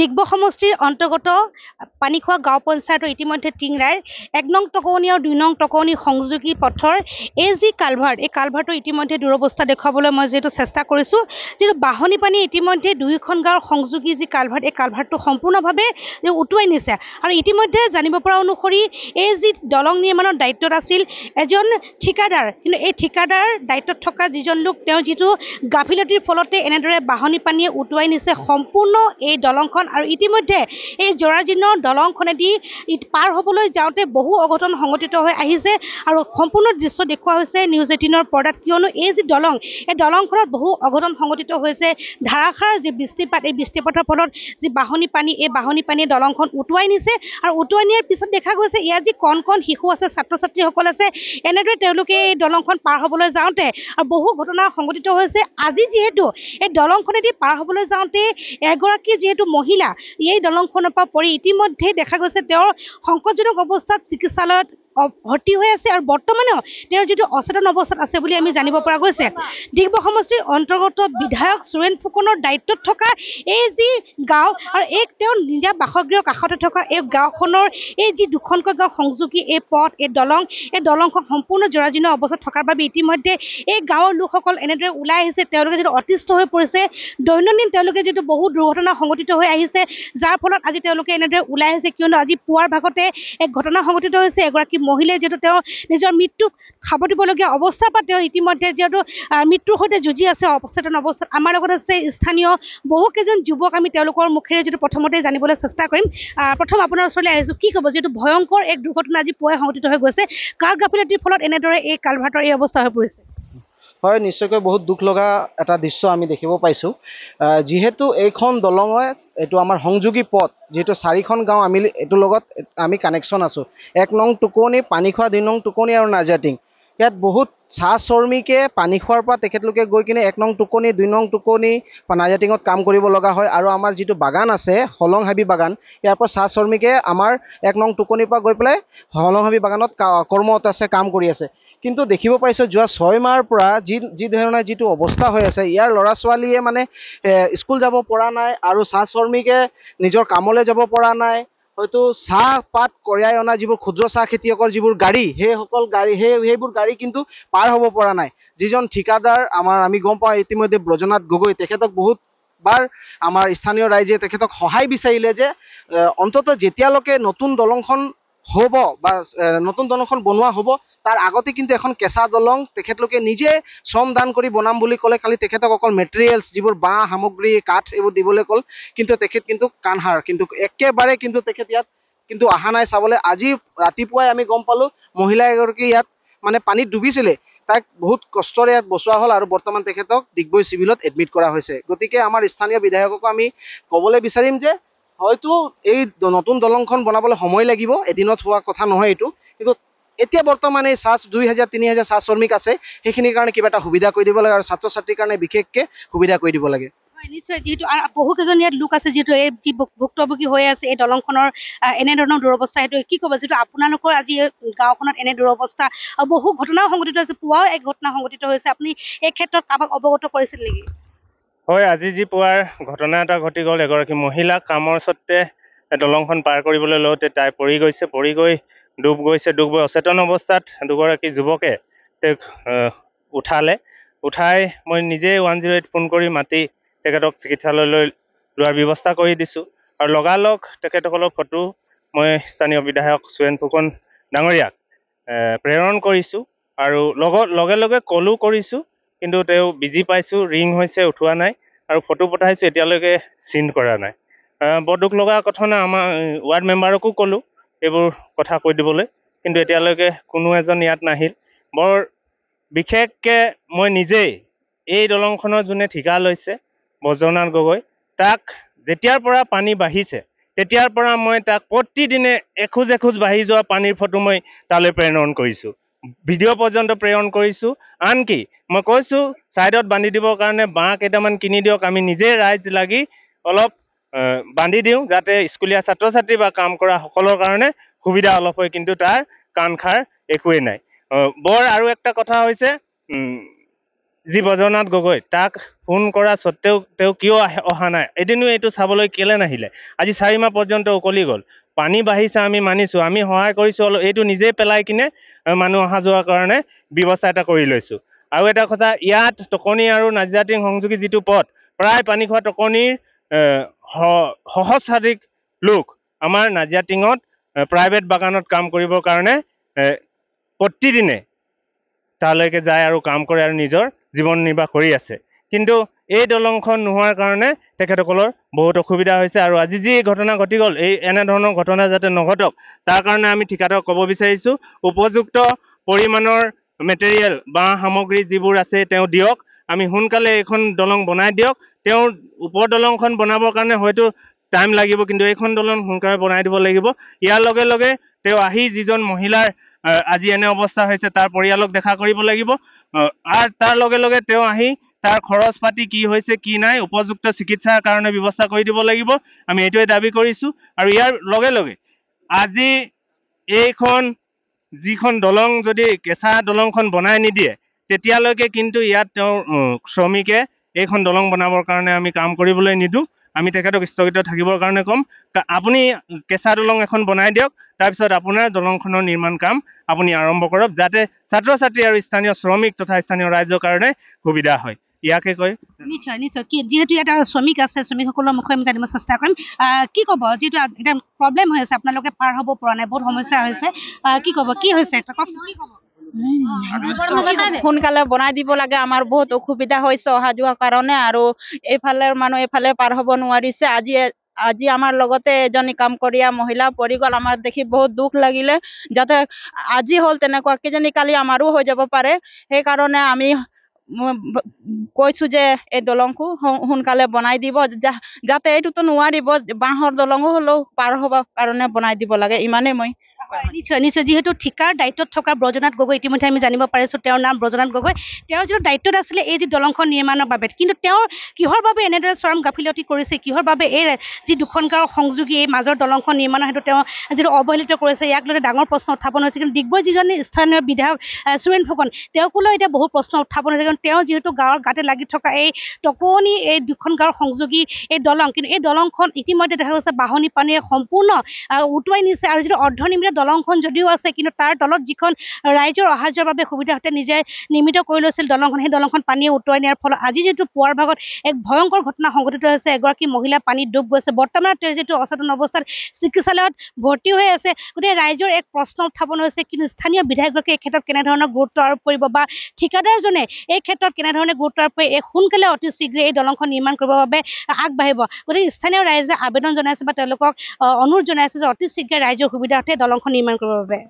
ডিগব সমষ্টিৰ অন্তৰ্গত পানীখোৱা গাঁও পঞ্চায়তৰ ইতিমধ্যে টিংৰাইৰ এক নং টকৌনি আৰু দুই নং টকৌনিৰ সংযোগী পথৰ এই যি কালভাৰ্ট এই কালভাৰ্টৰ ইতিমধ্যে দুৰৱস্থা দেখুৱাবলৈ মই যিহেতু চেষ্টা কৰিছোঁ যিহেতু বাহনী পানী ইতিমধ্যে দুয়োখন গাঁৱৰ সংযোগী যি কালভাৰ্ট এই কালভাৰ্টটো সম্পূৰ্ণভাৱে উটুৱাই নিছে আৰু ইতিমধ্যে জানিব পৰা অনুসৰি এই যি দলং নিৰ্মাণৰ দায়িত্বত আছিল এজন ঠিকাদাৰ কিন্তু এই ঠিকাদাৰ দায়িত্বত থকা যিজন লোক তেওঁ যিটো গাফিলতিৰ ফলতে এনেদৰে বাহনী পানীয়ে উটুৱাই নিছে সম্পূৰ্ণ এই দলংখন দলংখন আৰু ইতিমধ্যে এই জৰাজীৰ্ণ দলংখনেদি পাৰ হ'বলৈ যাওঁতে বহু অঘটন সংঘটিত হৈ আহিছে আৰু সম্পূৰ্ণ দৃশ্য দেখুওৱা হৈছে নিউজ এইটিনৰ পৰ্দাত কিয়নো এই যি দলং এই দলংখনত বহু অঘটন সংঘটিত হৈছে ধাৰাসাৰ যি বৃষ্টিপাত এই বৃষ্টিপাতৰ ফলত যি বাঢ়নী পানী এই বাঢ়নী পানীয়ে দলংখন উটুৱাই নিছে আৰু উটুৱাই নিয়াৰ পিছত দেখা গৈছে ইয়াত যি কণ কণ শিশু আছে ছাত্ৰ ছাত্ৰীসকল আছে এনেদৰে তেওঁলোকে এই দলংখন পাৰ হ'বলৈ যাওঁতে আৰু বহু ঘটনা সংঘটিত হৈছে আজি যিহেতু এই দলংখনেদি পাৰ হ'বলৈ যাওঁতে এগৰাকী যিহেতু মহিলা মহিলা এই দলংখনৰ পৰা পৰি ইতিমধ্যে দেখা গৈছে তেওঁৰ সংকটজনক অৱস্থাত চিকিৎসালয়ত ভৰ্তি হৈ আছে আৰু বৰ্তমানেও তেওঁৰ যিটো অচেতন অৱস্থাত আছে বুলি আমি জানিব পৰা গৈছে ডিগব সমষ্টিৰ অন্তৰ্গত বিধায়ক সুৰেণ ফুকনৰ দায়িত্বত থকা এই যি গাঁও আৰু এই তেওঁ নিজা বাসগৃহৰ কাষতে থকা এই গাঁওখনৰ এই যি দুখনকৈ গাঁও সংযোগী এই পথ এই দলং এই দলংখন সম্পূৰ্ণ জৰাজীৰ্ণ অৱস্থাত থকাৰ বাবে ইতিমধ্যে এই গাঁৱৰ লোকসকল এনেদৰে ওলাই আহিছে তেওঁলোকে যিটো অতিষ্ঠ হৈ পৰিছে দৈনন্দিন তেওঁলোকে যিটো বহু দুৰ্ঘটনা সংঘটিত হৈ আহিছে যাৰ ফলত আজি তেওঁলোকে এনেদৰে ওলাই আহিছে কিয়নো আজি পুৱাৰ ভাগতে এক ঘটনা সংঘটিত হৈছে এগৰাকী মহিলাই যিহেতু তেওঁ নিজৰ মৃত্যুক খাব দিবলগীয়া অৱস্থাৰ পৰা তেওঁ ইতিমধ্যে যিহেতু মৃত্যুৰ সৈতে যুঁজি আছে অৱচেতন অৱস্থাত আমাৰ লগত আছে স্থানীয় বহুকেইজন যুৱক আমি তেওঁলোকৰ মুখেৰে যিটো প্ৰথমতে জানিবলৈ চেষ্টা কৰিম প্ৰথম আপোনাৰ ওচৰলৈ আহিছোঁ কি ক'ব যিহেতু ভয়ংকৰ এক দুৰ্ঘটনা আজি পুৱাই সংঘটিত হৈ গৈছে কাৰ গাফিলতিৰ ফলত এনেদৰে এই কালভাৰ্টৰ এই অৱস্থা হৈ পৰিছে হয় নিশ্চয়কৈ বহুত দুখ লগা এটা দৃশ্য আমি দেখিব পাইছোঁ যিহেতু এইখন দলঙে এইটো আমাৰ সংযোগী পথ যিহেতু চাৰিখন গাঁও আমি এইটোৰ লগত আমি কানেকশ্যন আছোঁ এক নং টুকনি খোৱা দুই নং টুকনি আৰু নাজিয়াটিং ইয়াত বহুত চাহ শ্ৰমিকে খোৱাৰ পৰা তেখেতলোকে গৈ কিনে এক নং টুকনি দুই নং টুকনি নাজিয়াটিঙত কাম কৰিব লগা হয় আৰু আমাৰ যিটো বাগান আছে হলং হাবি বাগান ইয়াৰ পৰা চাহ শ্ৰমিকে আমাৰ এক নং টুকনিৰ পৰা গৈ পেলাই হলং হাবি বাগানত কৰ্মৰত আছে কাম কৰি আছে কিন্তু দেখিব পাইছোঁ যোৱা ছয় মাহৰ পৰা যি যি ধৰণে যিটো অৱস্থা হৈ আছে ইয়াৰ ল'ৰা ছোৱালীয়ে মানে স্কুল যাব পৰা নাই আৰু চাহ শ্ৰমিকে নিজৰ কামলৈ যাব পৰা নাই হয়তো চাহপাত কঢ়িয়াই অনা যিবোৰ ক্ষুদ্ৰ চাহ খেতিয়কৰ যিবোৰ গাড়ী সেইসকল গাড়ী সেই সেইবোৰ গাড়ী কিন্তু পাৰ হ'ব পৰা নাই যিজন ঠিকাদাৰ আমাৰ আমি গম পাওঁ ইতিমধ্যে ব্ৰজনাথ গগৈ তেখেতক বহুতবাৰ আমাৰ স্থানীয় ৰাইজে তেখেতক সহায় বিচাৰিলে যে অন্ততঃ যেতিয়ালৈকে নতুন দলংখন হ'ব বা নতুন দলংখন বনোৱা হ'ব তাৰ আগতে কিন্তু এখন কেঁচা দলং তেখেতলোকে নিজে শ্ৰম দান কৰি বনাম বুলি ক'লে খালি তেখেতক অকল মেটেৰিয়েলছ যিবোৰ বাঁহ সামগ্ৰী কাঠ এইবোৰ দিবলৈ ক'ল কিন্তু তেখেত কিন্তু কানহাৰ কিন্তু একেবাৰে কিন্তু তেখেত ইয়াত কিন্তু অহা নাই চাবলৈ আজি ৰাতিপুৱাই আমি গম পালো মহিলা এগৰাকী ইয়াত মানে পানীত ডুবিছিলে তাইক বহুত কষ্টৰে ইয়াত বচোৱা হ'ল আৰু বৰ্তমান তেখেতক ডিগবৈ চিভিলত এডমিট কৰা হৈছে গতিকে আমাৰ স্থানীয় বিধায়ককো আমি ক'বলৈ বিচাৰিম যে হয়তো এই নতুন দলংখন বনাবলৈ সময় লাগিব এদিনত হোৱা কথা নহয় এইটো কিন্তু এতিয়া বৰ্তমান এই চাছ দুই হাজাৰ তিনি হাজাৰ চাহ শ্ৰমিক আছে সেইখিনিৰ কাৰণে কিবা এটা সুবিধা কৰি দিব লাগে আৰু ছাত্ৰ ছাত্ৰীৰ কাৰণে বিশেষকৈ সুবিধা কৰি দিব লাগে নিশ্চয় যিহেতু বহুকেইজন ইয়াত লোক আছে যিহেতু এই ভুক্তভোগী হৈ আছে এই দলংখনৰ এনেধৰণৰ দুৰৱস্থা সেইটো কি ক'ব যিহেতু আপোনালোকৰ আজি গাঁওখনত এনে দুৰৱস্থা আৰু বহু ঘটনাও সংঘটিত হৈছে পুৱাও এক ঘটনা সংঘটিত হৈছে আপুনি এই ক্ষেত্ৰত কাৰোবাক অৱগত কৰিছিল নেকি হয় আজি যি পুৱাৰ ঘটনা এটা ঘটি গ'ল এগৰাকী মহিলাক কামৰ স্বত্বে দলংখন পাৰ কৰিবলৈ লওঁতে তাই পৰি গৈছে পৰি গৈ ডুব গৈছে ডুব গৈ অচেতন অৱস্থাত দুগৰাকী যুৱকে তেওঁক উঠালে উঠাই মই নিজেই ওৱান জিৰ' এইট ফোন কৰি মাতি তেখেতক চিকিৎসালয়লৈ লোৱাৰ ব্যৱস্থা কৰি দিছোঁ আৰু লগালগ তেখেতসকলৰ ফটো মই স্থানীয় বিধায়ক সুৰেণ ফুকন ডাঙৰীয়াক প্ৰেৰণ কৰিছোঁ আৰু লগ লগে লগে কলো কৰিছোঁ কিন্তু তেওঁ বিজি পাইছোঁ ৰিং হৈছে উঠোৱা নাই আৰু ফটো পঠাইছোঁ এতিয়ালৈকে চিন কৰা নাই বৰ দুখ লগা কথা নহয় আমাৰ ৱাৰ্ড মেম্বাৰকো ক'লোঁ এইবোৰ কথা কৈ দিবলৈ কিন্তু এতিয়ালৈকে কোনো এজন ইয়াত নাহিল বৰ বিশেষকৈ মই নিজেই এই দলংখনৰ যোনে ঠিকা লৈছে বজ্ৰনাথ গগৈ তাক যেতিয়াৰ পৰা পানী বাঢ়িছে তেতিয়াৰ পৰা মই তাক প্ৰতিদিনে এখোজ এখোজ বাঢ়ি যোৱা পানীৰ ফটো মই তালৈ প্ৰেৰণ কৰিছোঁ ভিডিঅ' পৰ্যন্ত প্ৰেৰণ কৰিছোঁ আনকি মই কৈছোঁ ছাইডত বান্ধি দিবৰ কাৰণে বাঁহ কেইটামান কিনি দিয়ক আমি নিজেই ৰাইজ লাগি অলপ বান্ধি দিওঁ যাতে স্কুলীয়া ছাত্ৰ ছাত্ৰী বা কাম কৰা সকলৰ কাৰণে সুবিধা অলপ হয় কিন্তু তাৰ কাণ খাৰ একোৱেই নাই বৰ আৰু এটা কথা হৈছে যি বজ্ৰনাথ গগৈ তাক ফোন কৰা স্বত্তেও তেওঁ কিয় অহা নাই এদিনো এইটো চাবলৈ কেলে নাহিলে আজি চাৰিমাহ পৰ্যন্ত উকলি গ'ল পানী বাঢ়িছে আমি মানিছোঁ আমি সহায় কৰিছোঁ অলপ এইটো নিজেই পেলাই কিনে মানুহ অহা যোৱাৰ কাৰণে ব্যৱস্থা এটা কৰি লৈছোঁ আৰু এটা কথা ইয়াত টকনি আৰু নাজিৰাটিং সংযোগী যিটো পথ প্ৰায় পানী খোৱা টকনিৰ সহস্ৰাধিক লোক আমাৰ নাজিয়া টিঙত প্ৰাইভেট বাগানত কাম কৰিবৰ কাৰণে প্ৰতিদিনে তালৈকে যায় আৰু কাম কৰে আৰু নিজৰ জীৱন নিৰ্বাহ কৰি আছে কিন্তু এই দলংখন নোহোৱাৰ কাৰণে তেখেতসকলৰ বহুত অসুবিধা হৈছে আৰু আজি যি ঘটনা ঘটি গ'ল এই এনেধৰণৰ ঘটনা যাতে নঘটক তাৰ কাৰণে আমি ঠিকাদাৰক ক'ব বিচাৰিছোঁ উপযুক্ত পৰিমাণৰ মেটেৰিয়েল বা সামগ্ৰী যিবোৰ আছে তেওঁ দিয়ক আমি সোনকালে এইখন দলং বনাই দিয়ক তেওঁৰ ওপৰ দলংখন বনাবৰ কাৰণে হয়তো টাইম লাগিব কিন্তু এইখন দলং সোনকালে বনাই দিব লাগিব ইয়াৰ লগে লগে তেওঁ আহি যিজন মহিলাৰ আজি এনে অৱস্থা হৈছে তাৰ পৰিয়ালক দেখা কৰিব লাগিব আৰু তাৰ লগে লগে তেওঁ আহি তাৰ খৰচ পাতি কি হৈছে কি নাই উপযুক্ত চিকিৎসাৰ কাৰণে ব্যৱস্থা কৰি দিব লাগিব আমি এইটোৱে দাবী কৰিছোঁ আৰু ইয়াৰ লগে লগে আজি এইখন যিখন দলং যদি কেঁচা দলংখন বনাই নিদিয়ে তেতিয়ালৈকে কিন্তু ইয়াত তেওঁৰ শ্ৰমিকে এইখন দলং বনাবৰ কাৰণে আমি কাম কৰিবলৈ নিদিওঁ আমি তেখেতক স্থগিত থাকিবৰ কাৰণে ক'ম আপুনি কেঁচা দলং এখন বনাই দিয়ক তাৰপিছত আপোনাৰ দলংখনৰ নিৰ্মাণ কাম আপুনি আৰম্ভ কৰক যাতে ছাত্ৰ ছাত্ৰী আৰু স্থানীয় শ্ৰমিক তথা স্থানীয় ৰাইজৰ কাৰণে সুবিধা হয় ইয়াকে কয় নিশ্চয় নিশ্চয় কি যিহেতু ইয়াত শ্ৰমিক আছে শ্ৰমিকসকলৰ মুখে আমি জানিব চেষ্টা কৰিম কি ক'ব যিহেতু প্ৰব্লেম হৈ আপোনালোকে পাৰ হ'ব পৰা নাই বহুত সমস্যা হৈছে কি ক'ব কি হৈছে কওকচোন কি ক'ব সোনকালে বনাই দিব লাগে আমাৰ বহুত অসুবিধা হৈছে অহা যোৱা কাৰণে আৰু এইফালে মানুহ এইফালে পাৰ হ'ব নোৱাৰিছে আজি আজি আমাৰ লগতে এজনী কাম কৰিয়া মহিলা পৰি গ'ল আমাৰ দেখি বহুত দুখ লাগিলে যাতে আজি হ'ল তেনেকুৱা কিজানি কালি আমাৰো হৈ যাব পাৰে সেইকাৰণে আমি কৈছো যে এই দলংখন সোনকালে বনাই দিব যাতে এইটোতো নোৱাৰিব বাঁহৰ দলঙো হ'লেও পাৰ হ'ব কাৰণে বনাই দিব লাগে ইমানেই মই নিশ্চয় নিশ্চয় যিহেতু ঠিকাৰ দায়িত্বত থকা ব্ৰজনাথ গগৈ ইতিমধ্যে আমি জানিব পাৰিছো তেওঁৰ নাম ব্ৰজনাথ গগৈ তেওঁৰ যিটো দায়িত্বত আছিলে এই যি দলংখন নিৰ্মাণৰ বাবে কিন্তু তেওঁ কিহৰ বাবে এনেদৰে চৰম গাফিলতি কৰিছে কিহৰ বাবে এই যি দুখন গাঁৱৰ সংযোগী এই মাজৰ দলংখন নিৰ্মাণৰ সেইটো তেওঁ যিটো অৱহেলিত কৰিছে ইয়াক লৈ ডাঙৰ প্ৰশ্ন উত্থাপন হৈছে কিন্তু ডিগবৈ যিজন স্থানীয় বিধায়ক সুৰেণ ফুকন তেওঁকো লৈ এতিয়া বহুত প্ৰশ্ন উত্থাপন হৈছে কাৰণ তেওঁ যিহেতু গাঁৱৰ গাতে লাগি থকা এই টকনি এই দুখন গাঁৱৰ সংযোগী এই দলং কিন্তু এই দলংখন ইতিমধ্যে দেখা গৈছে বাহনী পানীয়ে সম্পূৰ্ণ উটুৱাই নিছে আৰু যিটো অৰ্ধনিৰ্মিত দলংখন যদিও আছে কিন্তু তাৰ তলত যিখন ৰাইজৰ অহা যোৱাৰ বাবে সুবিধা সুবিধাৰ্থে নিজে নিৰ্মিত কৰি লৈছিল দলংখন সেই দলংখন পানীয়ে উটুৱাই নিয়াৰ ফলত আজি যিটো পুৱাৰ ভাগত এক ভয়ংকৰ ঘটনা সংঘটিত হৈছে এগৰাকী মহিলা পানীত ডুব গৈছে বৰ্তমান তেওঁ যিটো অচেতন অৱস্থাত চিকিৎসালয়ত ভৰ্তি হৈ আছে গতিকে ৰাইজৰ এক প্ৰশ্ন উত্থাপন হৈছে কিন্তু স্থানীয় বিধায়কগৰাকীয়ে এই ক্ষেত্ৰত কেনেধৰণৰ গুৰুত্ব আৰোপ কৰিব বা ঠিকাদাৰজনে এই ক্ষেত্ৰত কেনেধৰণে গুৰুত্ব আৰোপ কৰি এই সোনকালে অতি শীঘ্ৰে এই দলংখন নিৰ্মাণ কৰিবৰ বাবে আগবাঢ়িব গতিকে স্থানীয় ৰাইজে আবেদন জনাইছে বা তেওঁলোকক অনুৰোধ জনাইছে যে অতি শীঘ্ৰে ৰাইজৰ সুবিধাৰ্থে দলংখন ঘৰখন নিৰ্মাণ কৰিবৰ বাবে